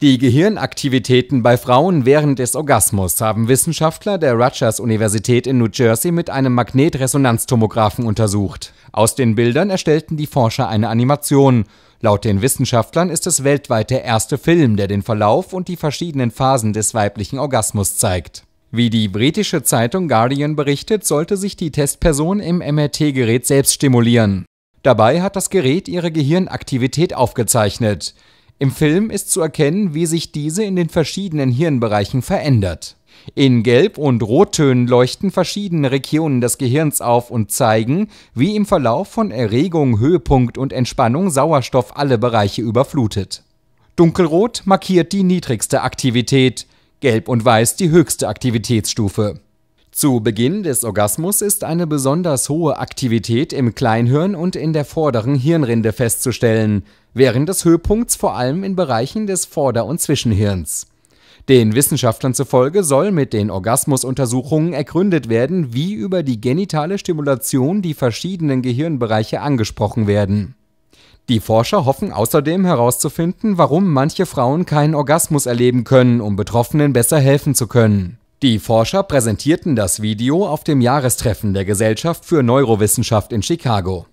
Die Gehirnaktivitäten bei Frauen während des Orgasmus haben Wissenschaftler der Rutgers Universität in New Jersey mit einem Magnetresonanztomographen untersucht. Aus den Bildern erstellten die Forscher eine Animation. Laut den Wissenschaftlern ist es weltweit der erste Film, der den Verlauf und die verschiedenen Phasen des weiblichen Orgasmus zeigt. Wie die britische Zeitung Guardian berichtet, sollte sich die Testperson im MRT-Gerät selbst stimulieren. Dabei hat das Gerät ihre Gehirnaktivität aufgezeichnet. Im Film ist zu erkennen, wie sich diese in den verschiedenen Hirnbereichen verändert. In Gelb- und Rottönen leuchten verschiedene Regionen des Gehirns auf und zeigen, wie im Verlauf von Erregung, Höhepunkt und Entspannung Sauerstoff alle Bereiche überflutet. Dunkelrot markiert die niedrigste Aktivität, Gelb und Weiß die höchste Aktivitätsstufe. Zu Beginn des Orgasmus ist eine besonders hohe Aktivität im Kleinhirn und in der vorderen Hirnrinde festzustellen, während des Höhepunkts vor allem in Bereichen des Vorder- und Zwischenhirns. Den Wissenschaftlern zufolge soll mit den Orgasmusuntersuchungen ergründet werden, wie über die genitale Stimulation die verschiedenen Gehirnbereiche angesprochen werden. Die Forscher hoffen außerdem herauszufinden, warum manche Frauen keinen Orgasmus erleben können, um Betroffenen besser helfen zu können. Die Forscher präsentierten das Video auf dem Jahrestreffen der Gesellschaft für Neurowissenschaft in Chicago.